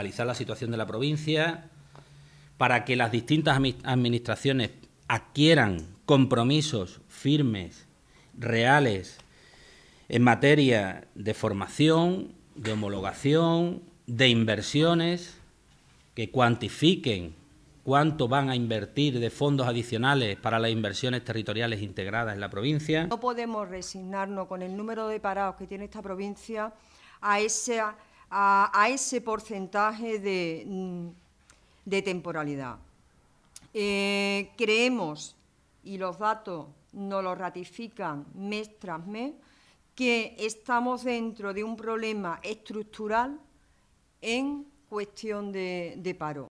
analizar la situación de la provincia, para que las distintas administraciones adquieran compromisos firmes, reales, en materia de formación, de homologación, de inversiones, que cuantifiquen cuánto van a invertir de fondos adicionales para las inversiones territoriales integradas en la provincia. No podemos resignarnos con el número de parados que tiene esta provincia a esa a, ese porcentaje de, mm, temporalidad. Eh, creemos, y los datos nos lo ratifican mes tras mes, que estamos dentro de un problema estructural en cuestión de paro.